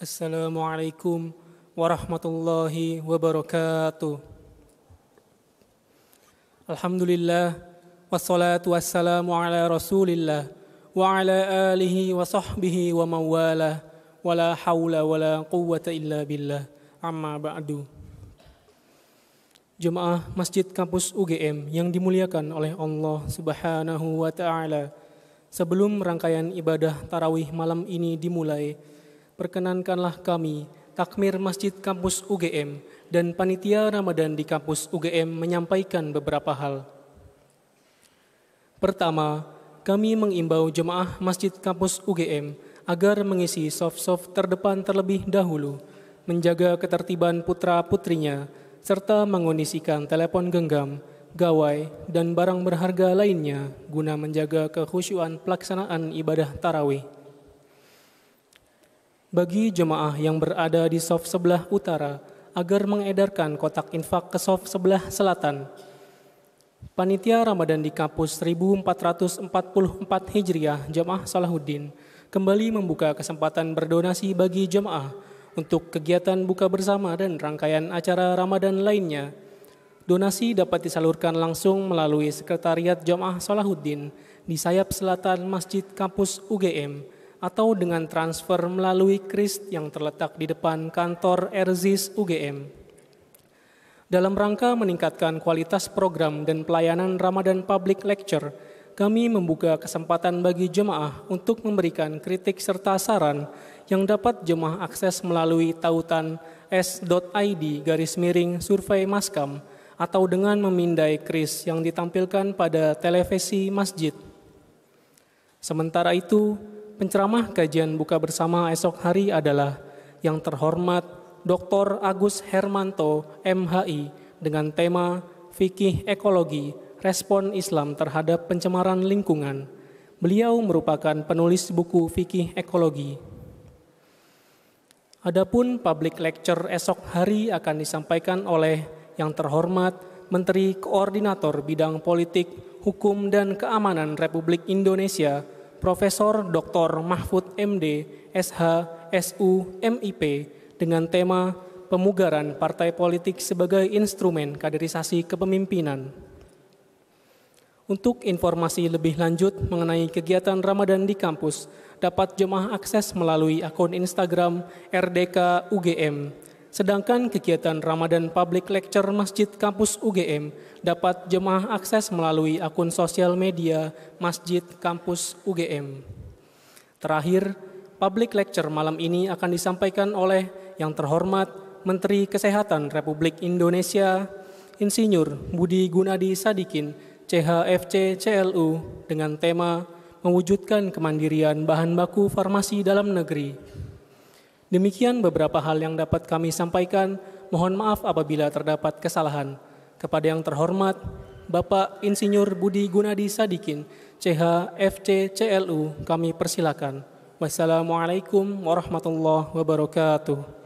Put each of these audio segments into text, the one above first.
Assalamualaikum warahmatullahi wabarakatuh. Alhamdulillah wassalatu wassalamu ala Rasulillah wa ala alihi wa sahbihi wa mawala wala haula wala quwwata illa billah. Amma ba'du. Jemaah Masjid Kampus UGM yang dimuliakan oleh Allah Subhanahu wa taala. Sebelum rangkaian ibadah tarawih malam ini dimulai, perkenankanlah kami, takmir Masjid Kampus UGM, dan Panitia Ramadan di Kampus UGM menyampaikan beberapa hal. Pertama, kami mengimbau jemaah Masjid Kampus UGM agar mengisi soft-soft terdepan terlebih dahulu, menjaga ketertiban putra-putrinya, serta mengondisikan telepon genggam, gawai, dan barang berharga lainnya guna menjaga kehusyuan pelaksanaan ibadah tarawih bagi jemaah yang berada di Sof sebelah utara agar mengedarkan kotak infak ke Sof sebelah selatan. Panitia Ramadan di kampus 1444 Hijriah Jemaah Salahuddin kembali membuka kesempatan berdonasi bagi jemaah untuk kegiatan buka bersama dan rangkaian acara Ramadan lainnya. Donasi dapat disalurkan langsung melalui Sekretariat Jemaah Salahuddin di sayap selatan Masjid Kampus UGM atau dengan transfer melalui KRIS yang terletak di depan kantor Erzis UGM. Dalam rangka meningkatkan kualitas program dan pelayanan Ramadan Public Lecture, kami membuka kesempatan bagi jemaah untuk memberikan kritik serta saran yang dapat jemaah akses melalui tautan s.id garis miring survei maskam atau dengan memindai kris yang ditampilkan pada televisi masjid. Sementara itu, Penceramah kajian buka bersama esok hari adalah yang terhormat Dr. Agus Hermanto, MHI, dengan tema Fikih Ekologi, Respon Islam terhadap Pencemaran Lingkungan. Beliau merupakan penulis buku Fikih Ekologi. Adapun public lecture esok hari akan disampaikan oleh yang terhormat Menteri Koordinator Bidang Politik, Hukum, dan Keamanan Republik Indonesia, Profesor Dr. Mahfud MD, SH, SU, MIP dengan tema Pemugaran Partai Politik sebagai Instrumen Kaderisasi Kepemimpinan. Untuk informasi lebih lanjut mengenai kegiatan Ramadan di kampus, dapat jemaah akses melalui akun Instagram RDK UGM Sedangkan kegiatan Ramadan Public Lecture Masjid Kampus UGM dapat jemaah akses melalui akun sosial media Masjid Kampus UGM. Terakhir, public lecture malam ini akan disampaikan oleh yang terhormat Menteri Kesehatan Republik Indonesia, Insinyur Budi Gunadi Sadikin, CHFC CLU dengan tema Mewujudkan Kemandirian Bahan Baku Farmasi Dalam Negeri. Demikian beberapa hal yang dapat kami sampaikan. Mohon maaf apabila terdapat kesalahan. Kepada yang terhormat, Bapak Insinyur Budi Gunadi Sadikin, CH FC CLU, kami persilakan. Wassalamualaikum warahmatullahi wabarakatuh.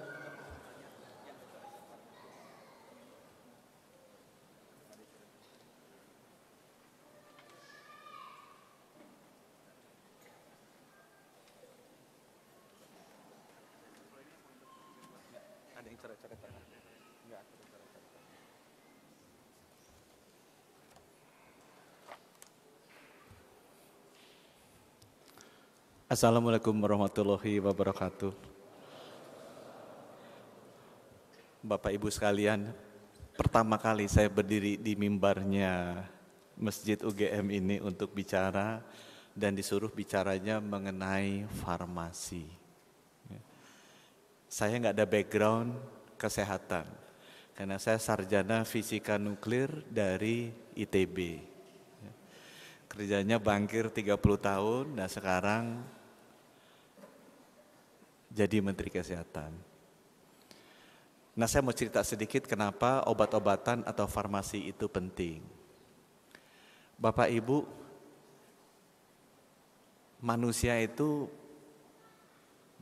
Assalamualaikum warahmatullahi wabarakatuh. Bapak Ibu sekalian, pertama kali saya berdiri di mimbarnya Masjid UGM ini untuk bicara dan disuruh bicaranya mengenai farmasi. Saya nggak ada background kesehatan karena saya sarjana fisika nuklir dari ITB. Kerjanya bangkir 30 tahun dan nah sekarang jadi Menteri Kesehatan. Nah saya mau cerita sedikit kenapa obat-obatan atau farmasi itu penting. Bapak Ibu, manusia itu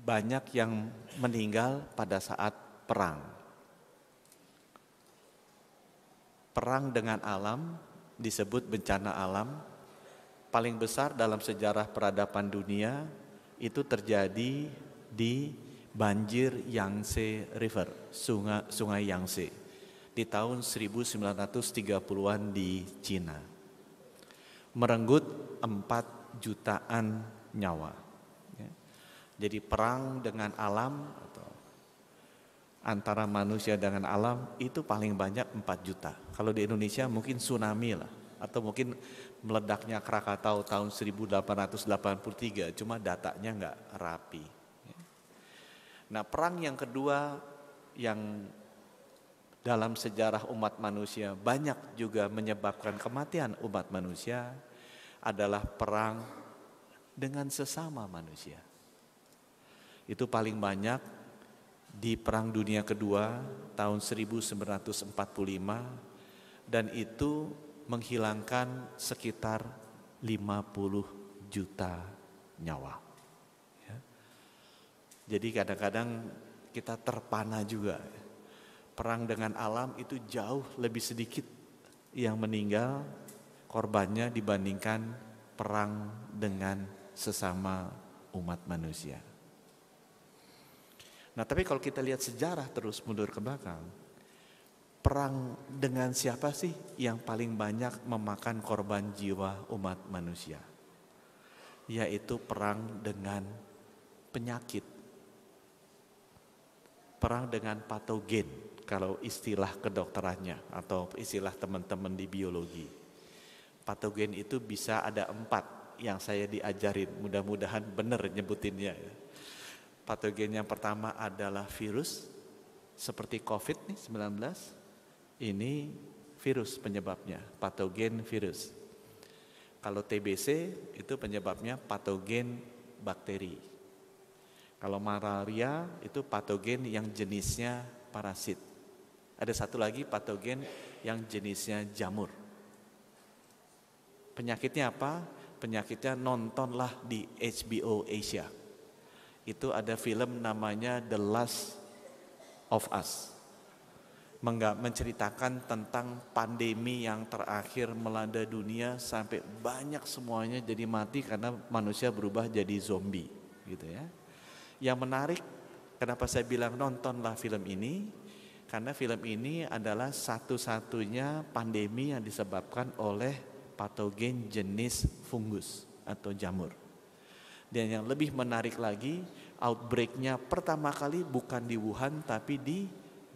banyak yang meninggal pada saat perang. Perang dengan alam disebut bencana alam paling besar dalam sejarah peradaban dunia itu terjadi di banjir Yangtze River, sungai, sungai Yangtze di tahun 1930-an di Cina. Merenggut empat jutaan nyawa. Jadi perang dengan alam atau antara manusia dengan alam itu paling banyak 4 juta. Kalau di Indonesia mungkin tsunami lah atau mungkin meledaknya Krakatau tahun 1883 cuma datanya nggak rapi. Nah perang yang kedua yang dalam sejarah umat manusia banyak juga menyebabkan kematian umat manusia adalah perang dengan sesama manusia itu paling banyak di Perang Dunia Kedua tahun 1945 dan itu menghilangkan sekitar 50 juta nyawa. Ya. Jadi kadang-kadang kita terpana juga. Perang dengan alam itu jauh lebih sedikit yang meninggal korbannya dibandingkan perang dengan sesama umat manusia. Nah tapi kalau kita lihat sejarah terus mundur ke belakang, perang dengan siapa sih yang paling banyak memakan korban jiwa umat manusia? Yaitu perang dengan penyakit. Perang dengan patogen kalau istilah kedokterannya atau istilah teman-teman di biologi. Patogen itu bisa ada empat yang saya diajarin, mudah-mudahan benar nyebutinnya. Ya. Patogen yang pertama adalah virus seperti COVID 19. Ini virus penyebabnya, patogen virus. Kalau TBC itu penyebabnya patogen bakteri. Kalau malaria itu patogen yang jenisnya parasit. Ada satu lagi patogen yang jenisnya jamur. Penyakitnya apa? Penyakitnya nontonlah di HBO Asia itu ada film namanya The Last of Us. Menceritakan tentang pandemi yang terakhir melanda dunia sampai banyak semuanya jadi mati karena manusia berubah jadi zombie gitu ya. Yang menarik kenapa saya bilang nontonlah film ini karena film ini adalah satu-satunya pandemi yang disebabkan oleh patogen jenis fungus atau jamur. Dan yang lebih menarik lagi, outbreaknya pertama kali bukan di Wuhan tapi di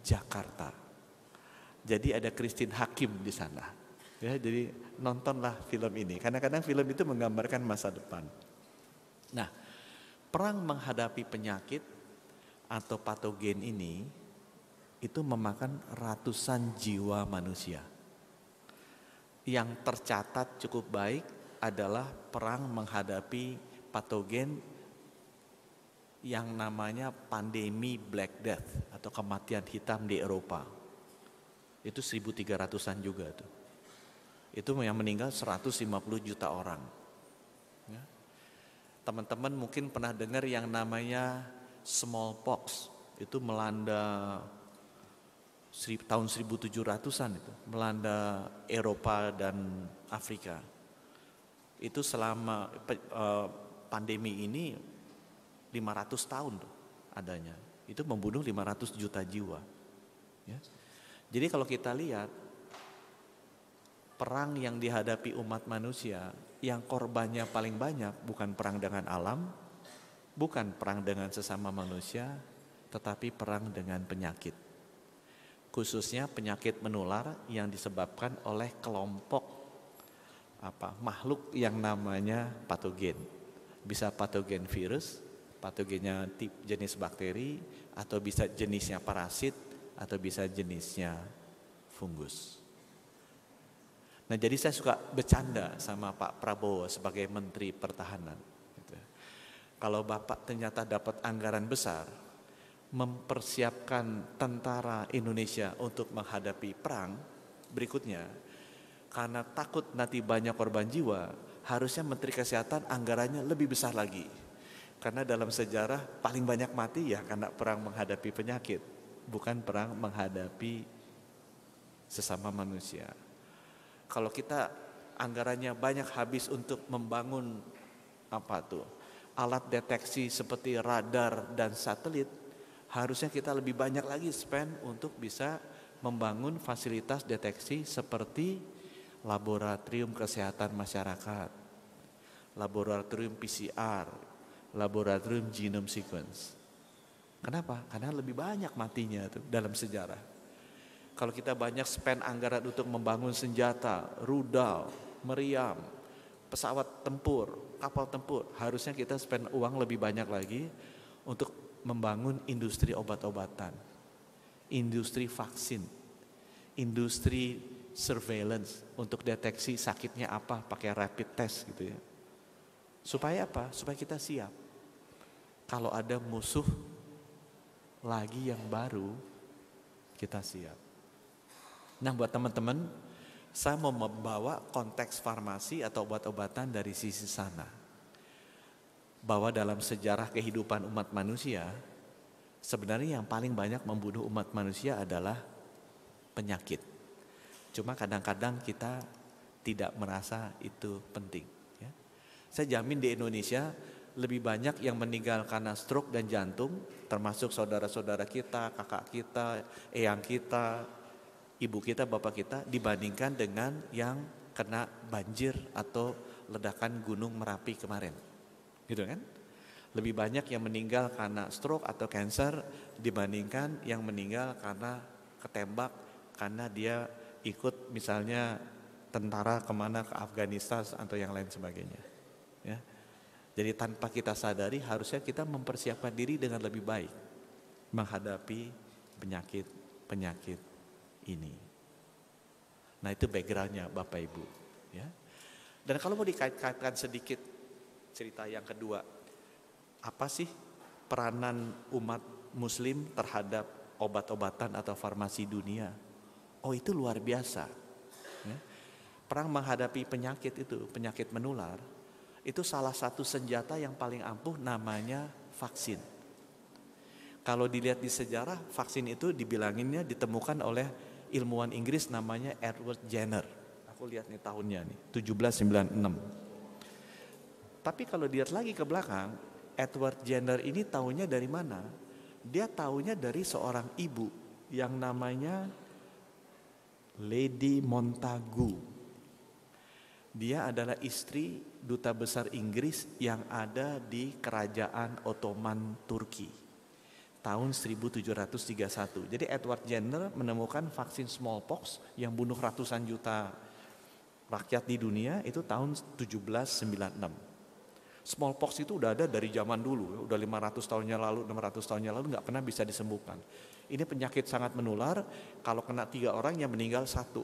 Jakarta. Jadi ada Christine Hakim di sana. Ya, jadi nontonlah film ini. karena kadang film itu menggambarkan masa depan. Nah, perang menghadapi penyakit atau patogen ini itu memakan ratusan jiwa manusia. Yang tercatat cukup baik adalah perang menghadapi patogen yang namanya pandemi Black Death atau kematian hitam di Eropa. Itu 1300-an juga tuh. Itu yang meninggal 150 juta orang. Ya. Teman-teman mungkin pernah dengar yang namanya smallpox. Itu melanda tahun 1700-an itu, melanda Eropa dan Afrika. Itu selama eh, pandemi ini 500 tahun tuh adanya. Itu membunuh 500 juta jiwa. Ya. Jadi kalau kita lihat perang yang dihadapi umat manusia yang korbannya paling banyak bukan perang dengan alam, bukan perang dengan sesama manusia, tetapi perang dengan penyakit. Khususnya penyakit menular yang disebabkan oleh kelompok apa makhluk yang namanya patogen bisa patogen virus, patogennya tip jenis bakteri atau bisa jenisnya parasit atau bisa jenisnya fungus. Nah, jadi saya suka bercanda sama Pak Prabowo sebagai Menteri Pertahanan. Gitu. Kalau Bapak ternyata dapat anggaran besar, mempersiapkan tentara Indonesia untuk menghadapi perang berikutnya, karena takut nanti banyak korban jiwa, harusnya Menteri Kesehatan anggarannya lebih besar lagi. Karena dalam sejarah paling banyak mati ya karena perang menghadapi penyakit, bukan perang menghadapi sesama manusia. Kalau kita anggarannya banyak habis untuk membangun apa tuh? alat deteksi seperti radar dan satelit, harusnya kita lebih banyak lagi spend untuk bisa membangun fasilitas deteksi seperti laboratorium kesehatan masyarakat, laboratorium PCR, laboratorium genome sequence. Kenapa? Karena lebih banyak matinya tuh dalam sejarah. Kalau kita banyak spend anggaran untuk membangun senjata, rudal, meriam, pesawat tempur, kapal tempur, harusnya kita spend uang lebih banyak lagi untuk membangun industri obat-obatan, industri vaksin, industri surveillance untuk deteksi sakitnya apa pakai rapid test gitu ya. Supaya apa? Supaya kita siap. Kalau ada musuh lagi yang baru, kita siap. Nah, buat teman-teman, saya mau membawa konteks farmasi atau obat-obatan dari sisi sana. Bahwa dalam sejarah kehidupan umat manusia, sebenarnya yang paling banyak membunuh umat manusia adalah penyakit. Cuma kadang-kadang kita tidak merasa itu penting. Ya. Saya jamin di Indonesia lebih banyak yang meninggal karena stroke dan jantung, termasuk saudara-saudara kita, kakak kita, eyang kita, ibu kita, bapak kita, dibandingkan dengan yang kena banjir atau ledakan gunung Merapi kemarin. Gitu kan? Lebih banyak yang meninggal karena stroke atau cancer dibandingkan yang meninggal karena ketembak karena dia ikut misalnya tentara kemana ke Afghanistan atau yang lain sebagainya. Ya. Jadi tanpa kita sadari harusnya kita mempersiapkan diri dengan lebih baik menghadapi penyakit-penyakit ini. Nah itu backgroundnya Bapak Ibu. Ya. Dan kalau mau dikaitkan sedikit cerita yang kedua, apa sih peranan umat Muslim terhadap obat-obatan atau farmasi dunia? Oh itu luar biasa. Ya. Perang menghadapi penyakit itu, penyakit menular, itu salah satu senjata yang paling ampuh namanya vaksin. Kalau dilihat di sejarah, vaksin itu dibilanginnya ditemukan oleh ilmuwan Inggris namanya Edward Jenner. Aku lihat nih tahunnya nih, 1796. Tapi kalau dilihat lagi ke belakang, Edward Jenner ini tahunya dari mana? Dia tahunya dari seorang ibu yang namanya Lady Montagu. Dia adalah istri duta besar Inggris yang ada di kerajaan Ottoman Turki tahun 1731. Jadi Edward Jenner menemukan vaksin smallpox yang bunuh ratusan juta rakyat di dunia itu tahun 1796. Smallpox itu udah ada dari zaman dulu, udah 500 tahunnya lalu, 600 tahunnya lalu nggak pernah bisa disembuhkan. Ini penyakit sangat menular, kalau kena tiga orang yang meninggal satu.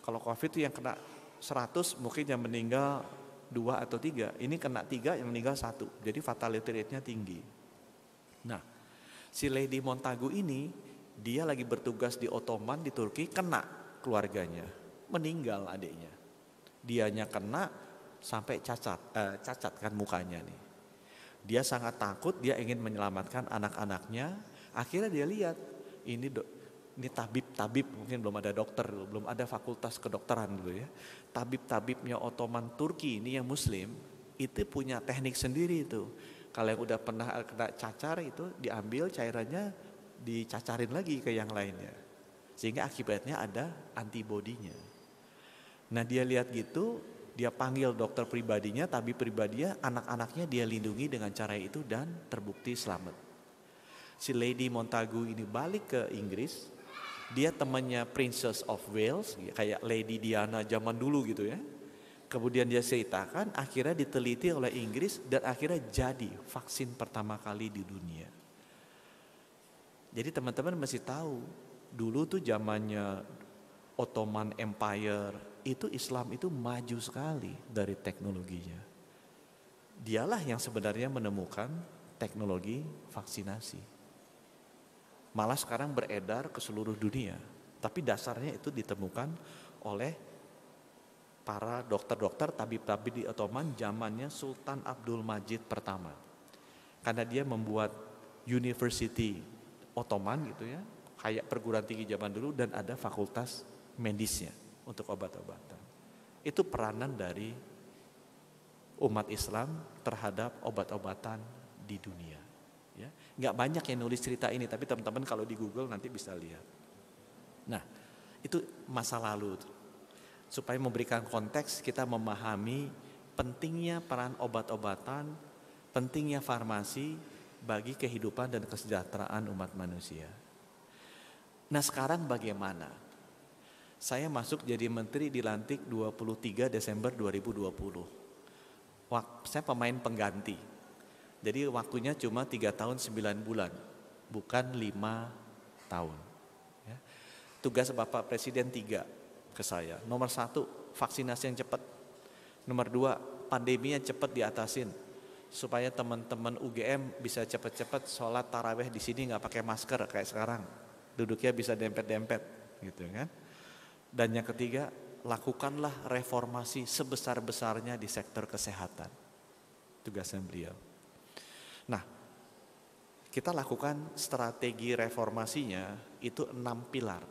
Kalau COVID itu yang kena 100 mungkin yang meninggal dua atau tiga, ini kena tiga yang meninggal satu. Jadi fatality rate-nya tinggi. Nah, si Lady Montagu ini dia lagi bertugas di Ottoman di Turki kena keluarganya, meninggal adiknya. Dianya kena, sampai cacat eh, cacatkan mukanya nih. Dia sangat takut, dia ingin menyelamatkan anak-anaknya. Akhirnya dia lihat ini do, ini tabib-tabib mungkin belum ada dokter belum ada fakultas kedokteran dulu ya. Tabib-tabibnya Ottoman Turki ini yang muslim itu punya teknik sendiri itu. Kalau yang udah pernah kena cacar itu diambil cairannya dicacarin lagi ke yang lainnya. Sehingga akibatnya ada antibodinya. Nah dia lihat gitu dia panggil dokter pribadinya, tapi pribadinya, anak-anaknya dia lindungi dengan cara itu dan terbukti selamat. Si Lady Montagu ini balik ke Inggris, dia temannya Princess of Wales, kayak Lady Diana zaman dulu gitu ya. Kemudian dia ceritakan, akhirnya diteliti oleh Inggris dan akhirnya jadi vaksin pertama kali di dunia. Jadi teman-teman mesti tahu, dulu tuh zamannya Ottoman Empire, itu Islam itu maju sekali dari teknologinya. Dialah yang sebenarnya menemukan teknologi vaksinasi. Malah sekarang beredar ke seluruh dunia, tapi dasarnya itu ditemukan oleh para dokter-dokter tabib-tabib di Ottoman zamannya Sultan Abdul Majid pertama. Karena dia membuat university Ottoman gitu ya, kayak perguruan tinggi zaman dulu dan ada fakultas medisnya untuk obat-obatan. Itu peranan dari umat Islam terhadap obat-obatan di dunia. Ya, nggak banyak yang nulis cerita ini, tapi teman-teman kalau di Google nanti bisa lihat. Nah, itu masa lalu. Supaya memberikan konteks, kita memahami pentingnya peran obat-obatan, pentingnya farmasi bagi kehidupan dan kesejahteraan umat manusia. Nah, sekarang bagaimana? Saya masuk jadi menteri dilantik 23 Desember 2020. Wak, saya pemain pengganti. Jadi waktunya cuma 3 tahun 9 bulan, bukan 5 tahun. Ya. Tugas Bapak Presiden 3 ke saya. Nomor satu, vaksinasi yang cepat. Nomor dua, pandemi yang cepat diatasin supaya teman-teman UGM bisa cepat-cepat sholat taraweh di sini nggak pakai masker kayak sekarang duduknya bisa dempet-dempet gitu kan dan yang ketiga, lakukanlah reformasi sebesar-besarnya di sektor kesehatan. Tugasnya beliau. Nah, kita lakukan strategi reformasinya itu enam pilar.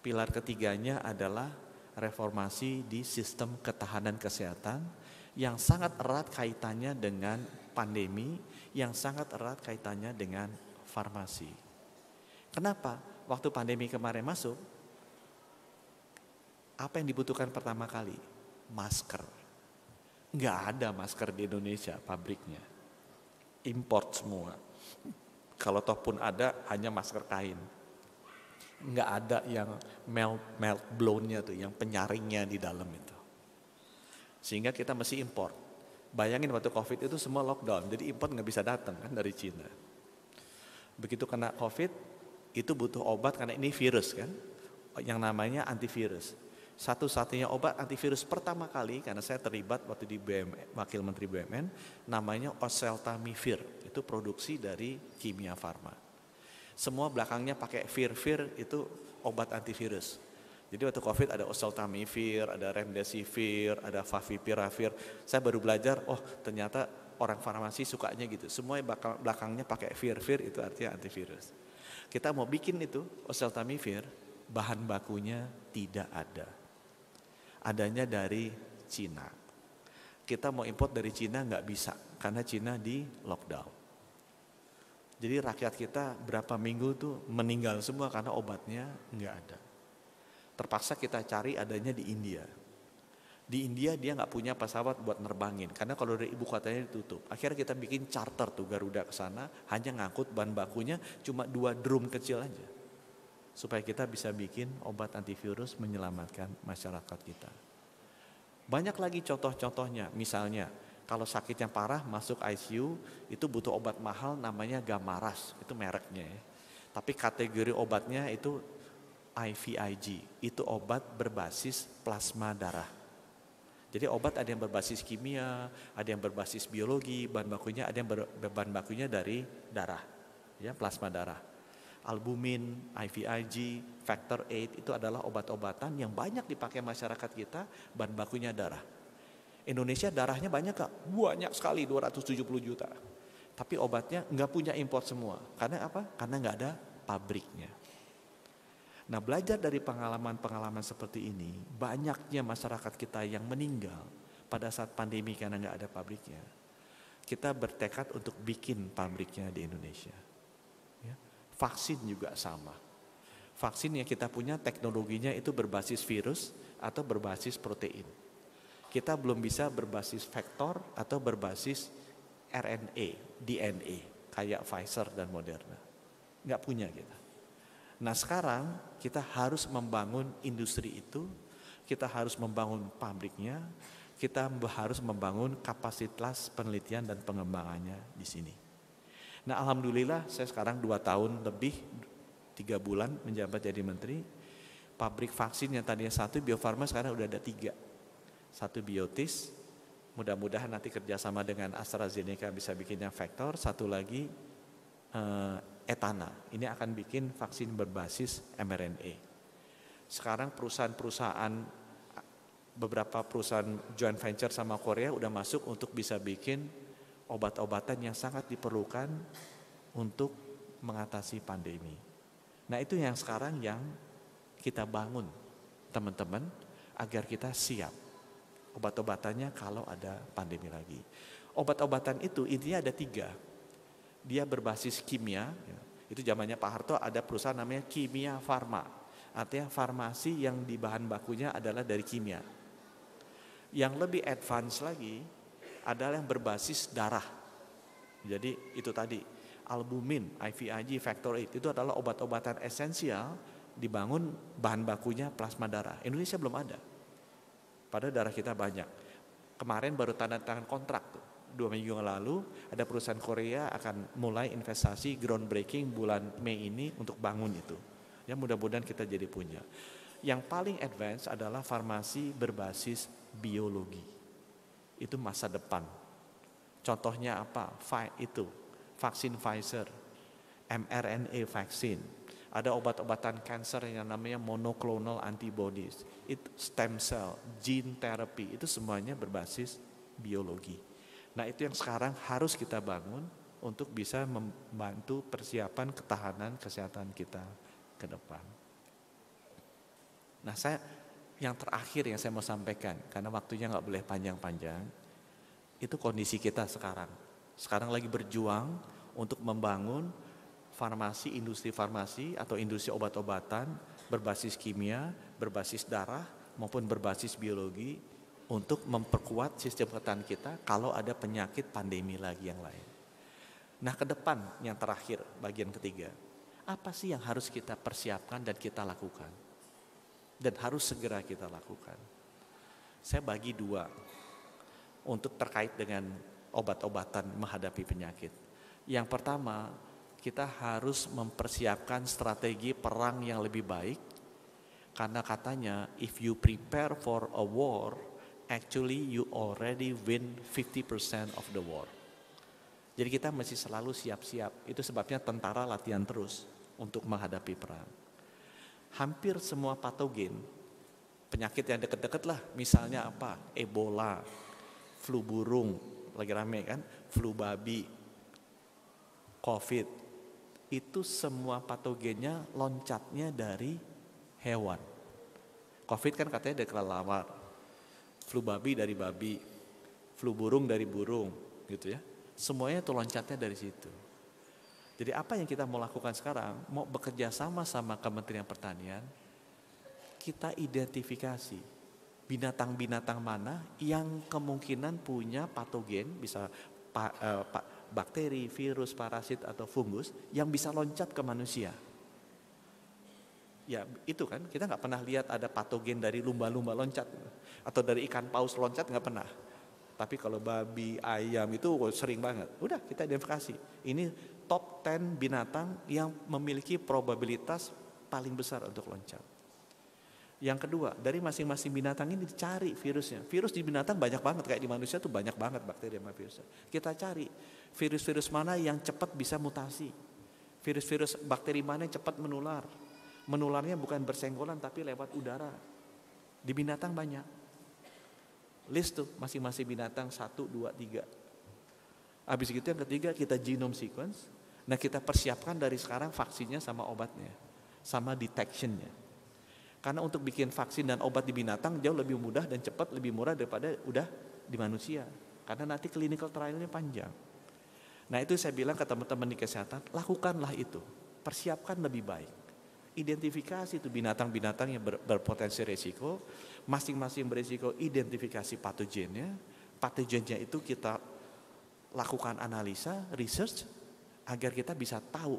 Pilar ketiganya adalah reformasi di sistem ketahanan kesehatan yang sangat erat kaitannya dengan pandemi, yang sangat erat kaitannya dengan farmasi. Kenapa? Waktu pandemi kemarin masuk, apa yang dibutuhkan pertama kali? Masker. Nggak ada masker di Indonesia pabriknya. Import semua. Kalau toh pun ada hanya masker kain. Nggak ada yang melt, melt blown tuh, yang penyaringnya di dalam itu. Sehingga kita mesti import. Bayangin waktu COVID itu semua lockdown, jadi import nggak bisa datang kan dari Cina. Begitu kena COVID, itu butuh obat karena ini virus kan, yang namanya antivirus satu-satunya obat antivirus pertama kali karena saya terlibat waktu di BUMN, Wakil Menteri BUMN namanya oseltamivir itu produksi dari Kimia Farma semua belakangnya pakai vir-vir itu obat antivirus jadi waktu covid ada oseltamivir ada remdesivir ada favipiravir saya baru belajar oh ternyata orang farmasi sukanya gitu semua belakangnya pakai vir-vir itu artinya antivirus kita mau bikin itu oseltamivir bahan bakunya tidak ada adanya dari Cina. Kita mau import dari Cina nggak bisa karena Cina di lockdown. Jadi rakyat kita berapa minggu tuh meninggal semua karena obatnya nggak ada. Terpaksa kita cari adanya di India. Di India dia nggak punya pesawat buat nerbangin karena kalau dari ibu kotanya ditutup. Akhirnya kita bikin charter tuh Garuda ke sana hanya ngangkut bahan bakunya cuma dua drum kecil aja supaya kita bisa bikin obat antivirus menyelamatkan masyarakat kita. Banyak lagi contoh-contohnya, misalnya kalau sakit yang parah masuk ICU itu butuh obat mahal namanya Gamaras, itu mereknya ya. Tapi kategori obatnya itu IVIG, itu obat berbasis plasma darah. Jadi obat ada yang berbasis kimia, ada yang berbasis biologi, bahan bakunya ada yang ber, bahan bakunya dari darah, ya plasma darah albumin, IVIG, factor 8 itu adalah obat-obatan yang banyak dipakai masyarakat kita bahan bakunya darah. Indonesia darahnya banyak kak, banyak sekali 270 juta. Tapi obatnya nggak punya import semua. Karena apa? Karena nggak ada pabriknya. Nah belajar dari pengalaman-pengalaman seperti ini, banyaknya masyarakat kita yang meninggal pada saat pandemi karena nggak ada pabriknya. Kita bertekad untuk bikin pabriknya di Indonesia. Vaksin juga sama. Vaksin yang kita punya teknologinya itu berbasis virus atau berbasis protein. Kita belum bisa berbasis vektor atau berbasis RNA, DNA, kayak Pfizer dan Moderna. Nggak punya kita. Nah sekarang kita harus membangun industri itu, kita harus membangun pabriknya, kita harus membangun kapasitas penelitian dan pengembangannya di sini. Nah Alhamdulillah saya sekarang dua tahun lebih, tiga bulan menjabat jadi menteri, pabrik vaksin yang tadinya satu, Bio Farma sekarang udah ada tiga. Satu biotis, mudah-mudahan nanti kerjasama dengan AstraZeneca bisa bikin yang vektor, satu lagi eh, etana. Ini akan bikin vaksin berbasis mRNA. Sekarang perusahaan-perusahaan beberapa perusahaan joint venture sama Korea udah masuk untuk bisa bikin obat-obatan yang sangat diperlukan untuk mengatasi pandemi. Nah itu yang sekarang yang kita bangun teman-teman agar kita siap obat-obatannya kalau ada pandemi lagi. Obat-obatan itu intinya ada tiga. Dia berbasis kimia, ya. itu zamannya Pak Harto ada perusahaan namanya Kimia Farma. Artinya farmasi yang di bahan bakunya adalah dari kimia. Yang lebih advance lagi adalah yang berbasis darah. Jadi itu tadi albumin, IVIG, factor 8 itu adalah obat-obatan esensial dibangun bahan bakunya plasma darah. Indonesia belum ada. Pada darah kita banyak. Kemarin baru tanda tangan kontrak tuh. Dua minggu yang lalu ada perusahaan Korea akan mulai investasi groundbreaking bulan Mei ini untuk bangun itu. Ya mudah-mudahan kita jadi punya. Yang paling advance adalah farmasi berbasis biologi itu masa depan. Contohnya apa? Itu vaksin Pfizer, mRNA vaksin. Ada obat-obatan kanker yang namanya monoclonal antibodies, itu stem cell, gene therapy, itu semuanya berbasis biologi. Nah, itu yang sekarang harus kita bangun untuk bisa membantu persiapan ketahanan kesehatan kita ke depan. Nah, saya yang terakhir yang saya mau sampaikan karena waktunya nggak boleh panjang-panjang itu kondisi kita sekarang sekarang lagi berjuang untuk membangun farmasi industri farmasi atau industri obat-obatan berbasis kimia berbasis darah maupun berbasis biologi untuk memperkuat sistem ketahanan kita kalau ada penyakit pandemi lagi yang lain nah ke depan yang terakhir bagian ketiga apa sih yang harus kita persiapkan dan kita lakukan dan harus segera kita lakukan. Saya bagi dua untuk terkait dengan obat-obatan menghadapi penyakit. Yang pertama, kita harus mempersiapkan strategi perang yang lebih baik karena katanya if you prepare for a war, actually you already win 50% of the war. Jadi kita masih selalu siap-siap. Itu sebabnya tentara latihan terus untuk menghadapi perang hampir semua patogen, penyakit yang deket-deket lah, misalnya apa, Ebola, flu burung, lagi rame kan, flu babi, COVID, itu semua patogennya loncatnya dari hewan. COVID kan katanya dari kelelawar, flu babi dari babi, flu burung dari burung, gitu ya. Semuanya itu loncatnya dari situ. Jadi apa yang kita mau lakukan sekarang, mau bekerja sama sama Kementerian Pertanian, kita identifikasi binatang-binatang mana yang kemungkinan punya patogen, bisa eh, bakteri, virus, parasit atau fungus yang bisa loncat ke manusia. Ya itu kan, kita nggak pernah lihat ada patogen dari lumba-lumba loncat atau dari ikan paus loncat nggak pernah. Tapi kalau babi, ayam itu oh, sering banget. Udah kita identifikasi. Ini ten binatang yang memiliki probabilitas paling besar untuk loncat. Yang kedua, dari masing-masing binatang ini dicari virusnya. Virus di binatang banyak banget, kayak di manusia tuh banyak banget bakteri sama virusnya. Kita cari virus-virus mana yang cepat bisa mutasi. Virus-virus bakteri mana yang cepat menular. Menularnya bukan bersenggolan tapi lewat udara. Di binatang banyak. List tuh masing-masing binatang satu, dua, tiga. Habis itu yang ketiga kita genome sequence, Nah kita persiapkan dari sekarang vaksinnya sama obatnya, sama detectionnya. Karena untuk bikin vaksin dan obat di binatang jauh lebih mudah dan cepat, lebih murah daripada udah di manusia. Karena nanti clinical trialnya panjang. Nah itu saya bilang ke teman-teman di kesehatan, lakukanlah itu. Persiapkan lebih baik. Identifikasi itu binatang-binatang yang ber, berpotensi resiko. Masing-masing berisiko identifikasi patogennya. Patogennya itu kita lakukan analisa, research, agar kita bisa tahu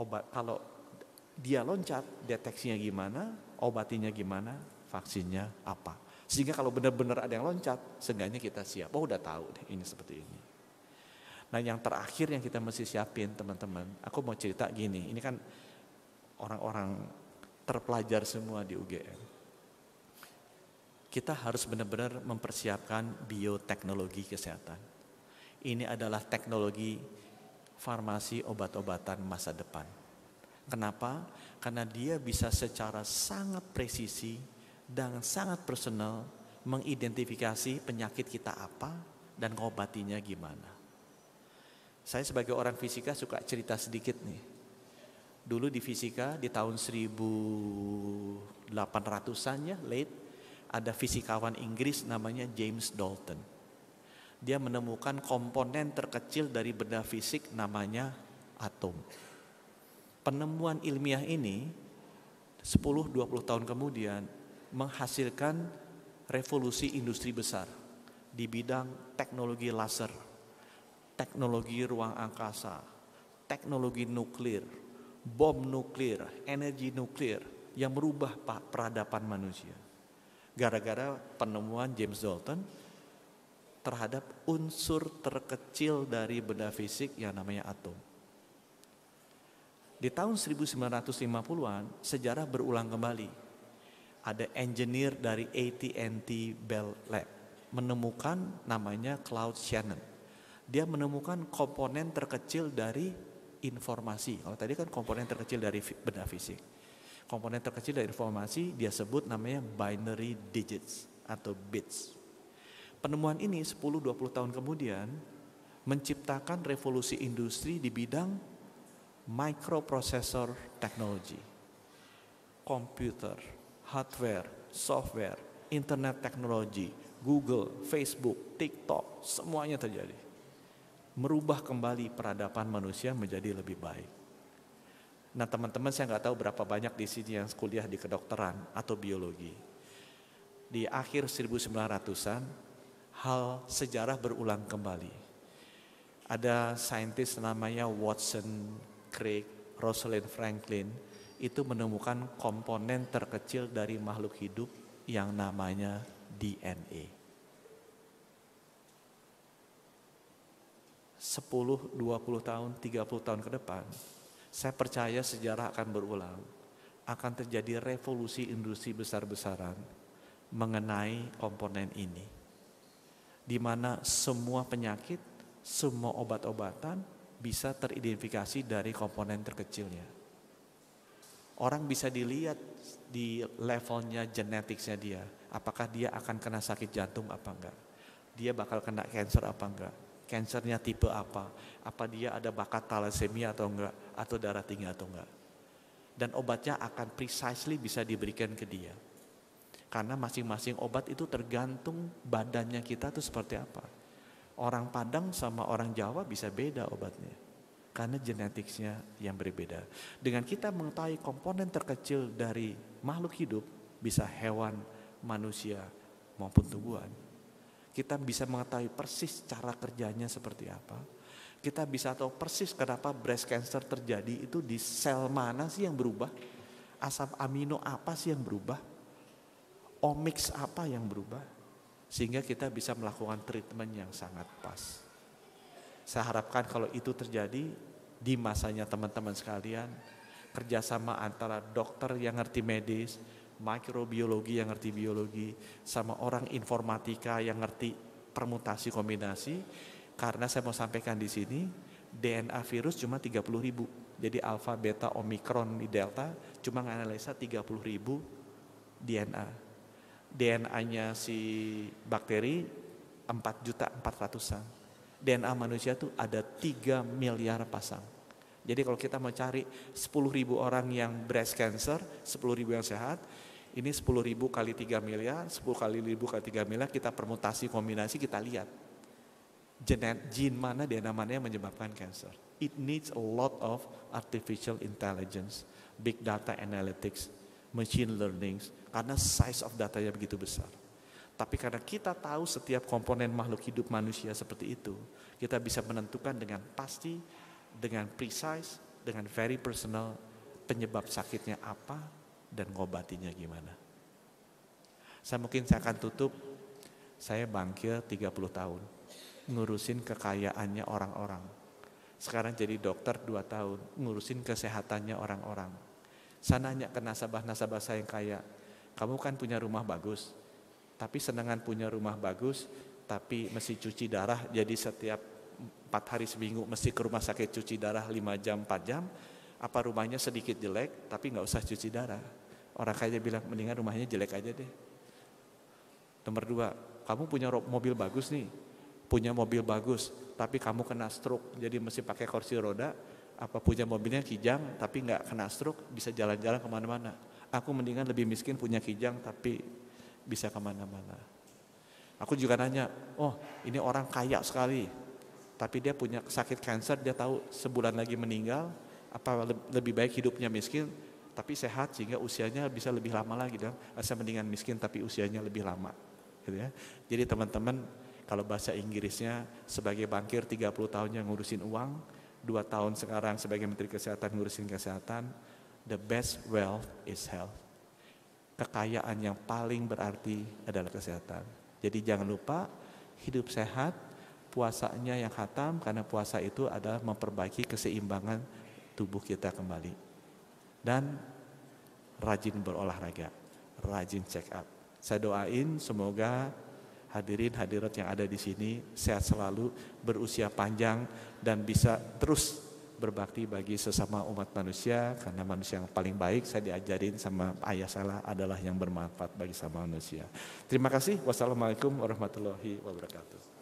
obat kalau dia loncat deteksinya gimana, obatinya gimana, vaksinnya apa. Sehingga kalau benar-benar ada yang loncat, seenggaknya kita siap. Oh udah tahu deh ini seperti ini. Nah yang terakhir yang kita mesti siapin teman-teman, aku mau cerita gini, ini kan orang-orang terpelajar semua di UGM kita harus benar-benar mempersiapkan bioteknologi kesehatan. Ini adalah teknologi farmasi obat-obatan masa depan. Kenapa? Karena dia bisa secara sangat presisi dan sangat personal mengidentifikasi penyakit kita apa dan ngobatinya gimana. Saya sebagai orang fisika suka cerita sedikit nih. Dulu di fisika di tahun 1800-an ya, late, ada fisikawan Inggris namanya James Dalton dia menemukan komponen terkecil dari benda fisik namanya atom. Penemuan ilmiah ini 10-20 tahun kemudian menghasilkan revolusi industri besar di bidang teknologi laser, teknologi ruang angkasa, teknologi nuklir, bom nuklir, energi nuklir yang merubah peradaban manusia. Gara-gara penemuan James Dalton, terhadap unsur terkecil dari benda fisik yang namanya atom. Di tahun 1950-an, sejarah berulang kembali. Ada engineer dari AT&T Bell Lab menemukan namanya Cloud Shannon. Dia menemukan komponen terkecil dari informasi. Kalau tadi kan komponen terkecil dari benda fisik. Komponen terkecil dari informasi dia sebut namanya binary digits atau bits Penemuan ini 10-20 tahun kemudian menciptakan revolusi industri di bidang microprocessor technology. Komputer, hardware, software, internet teknologi, Google, Facebook, TikTok, semuanya terjadi. Merubah kembali peradaban manusia menjadi lebih baik. Nah teman-teman saya nggak tahu berapa banyak di sini yang kuliah di kedokteran atau biologi. Di akhir 1900-an hal sejarah berulang kembali. Ada saintis namanya Watson, Crick, Rosalind Franklin itu menemukan komponen terkecil dari makhluk hidup yang namanya DNA. 10, 20 tahun, 30 tahun ke depan, saya percaya sejarah akan berulang. Akan terjadi revolusi industri besar-besaran mengenai komponen ini di mana semua penyakit, semua obat-obatan bisa teridentifikasi dari komponen terkecilnya. Orang bisa dilihat di levelnya genetiknya dia, apakah dia akan kena sakit jantung apa enggak. Dia bakal kena cancer apa enggak. Cancernya tipe apa? Apa dia ada bakat thalassemia atau enggak? Atau darah tinggi atau enggak? Dan obatnya akan precisely bisa diberikan ke dia. Karena masing-masing obat itu tergantung badannya kita itu seperti apa. Orang Padang sama orang Jawa bisa beda obatnya. Karena genetiknya yang berbeda. Dengan kita mengetahui komponen terkecil dari makhluk hidup, bisa hewan, manusia, maupun tumbuhan. Kita bisa mengetahui persis cara kerjanya seperti apa. Kita bisa tahu persis kenapa breast cancer terjadi itu di sel mana sih yang berubah? Asam amino apa sih yang berubah? omics apa yang berubah sehingga kita bisa melakukan treatment yang sangat pas. Saya harapkan kalau itu terjadi di masanya teman-teman sekalian, kerjasama antara dokter yang ngerti medis, mikrobiologi yang ngerti biologi, sama orang informatika yang ngerti permutasi kombinasi, karena saya mau sampaikan di sini, DNA virus cuma 30 ribu. Jadi alfa, beta, omikron delta cuma menganalisa 30 ribu DNA DNA-nya si bakteri 4 juta 400-an. DNA manusia tuh ada 3 miliar pasang. Jadi kalau kita mau cari 10.000 ribu orang yang breast cancer, sepuluh ribu yang sehat, ini sepuluh ribu kali 3 miliar, 10 kali ribu kali 3 miliar, kita permutasi kombinasi kita lihat. Genet, gene mana, DNA mana yang menyebabkan cancer. It needs a lot of artificial intelligence, big data analytics, machine learning karena size of datanya begitu besar. Tapi karena kita tahu setiap komponen makhluk hidup manusia seperti itu, kita bisa menentukan dengan pasti, dengan precise, dengan very personal penyebab sakitnya apa dan ngobatinya gimana. Saya mungkin saya akan tutup, saya bangkir 30 tahun, ngurusin kekayaannya orang-orang. Sekarang jadi dokter 2 tahun, ngurusin kesehatannya orang-orang saya nanya ke nasabah-nasabah saya yang kaya. Kamu kan punya rumah bagus, tapi senengan punya rumah bagus, tapi mesti cuci darah, jadi setiap empat hari seminggu mesti ke rumah sakit cuci darah lima jam, empat jam, apa rumahnya sedikit jelek, tapi nggak usah cuci darah. Orang kaya bilang, mendingan rumahnya jelek aja deh. Nomor dua, kamu punya mobil bagus nih, punya mobil bagus, tapi kamu kena stroke, jadi mesti pakai kursi roda, apa punya mobilnya kijang tapi nggak kena stroke bisa jalan-jalan kemana-mana. Aku mendingan lebih miskin punya kijang tapi bisa kemana-mana. Aku juga nanya, oh ini orang kaya sekali, tapi dia punya sakit kanker, dia tahu sebulan lagi meninggal, apa lebih baik hidupnya miskin tapi sehat sehingga usianya bisa lebih lama lagi dan eh, saya mendingan miskin tapi usianya lebih lama gitu ya. Jadi teman-teman kalau bahasa Inggrisnya sebagai bankir 30 tahun yang ngurusin uang, dua tahun sekarang sebagai Menteri Kesehatan ngurusin kesehatan, the best wealth is health. Kekayaan yang paling berarti adalah kesehatan. Jadi jangan lupa hidup sehat, puasanya yang khatam karena puasa itu adalah memperbaiki keseimbangan tubuh kita kembali. Dan rajin berolahraga, rajin check up. Saya doain semoga hadirin hadirat yang ada di sini sehat selalu, berusia panjang dan bisa terus berbakti bagi sesama umat manusia karena manusia yang paling baik saya diajarin sama ayah saya adalah yang bermanfaat bagi sesama manusia. Terima kasih. Wassalamualaikum warahmatullahi wabarakatuh.